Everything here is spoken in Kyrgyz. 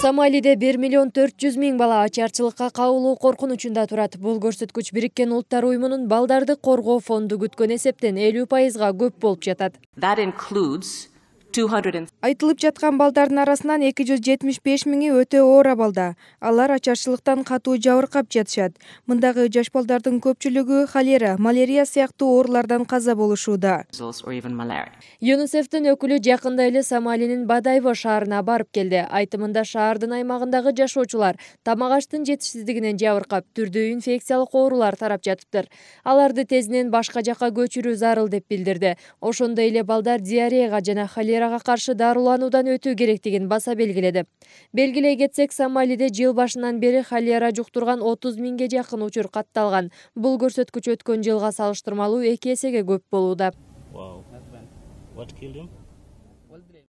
сомалиде бир миллион төрт жүз миң бала ачарчылыкка кабылуу коркунучунда турат бул көрсөткүч бириккен улуттар уюмунун балдарды коргоо фонду күткөн эсептен элүү пайызга көп болуп жатат that includes айтылып жаткан балдардын арасынан эки жүз жетимиш беш миңи өтө оор абалда алар ачарчылыктан катуу жабыркап жатышат мындагы жаш балдардын көпчүлүгү холера малярия сыяктуу оорулардан каза болушууда юнусефтин өкүлү жакында эле сомалинин бадайво шаарына барып келди айтымында шаардын аймагындагы жашоочулар тамак аштын жетишсиздигинен жабыркап түрдүү инфекциялык оорулар тарап жатыптыр аларды тезинен башка жакка көчүрүү зарыл деп билдирди ошондой эле балдар диареяга жана холера қаршы қаршы дарылануудан өтүү керектигин баса белгіледі. Белгілей кетсек сомалиде жыл башынан бери холера жуктурган отуз миңге жакын учур катталган бул көрсөткүч өткөн жылга салыштырмалуу эки эсеге көп болууда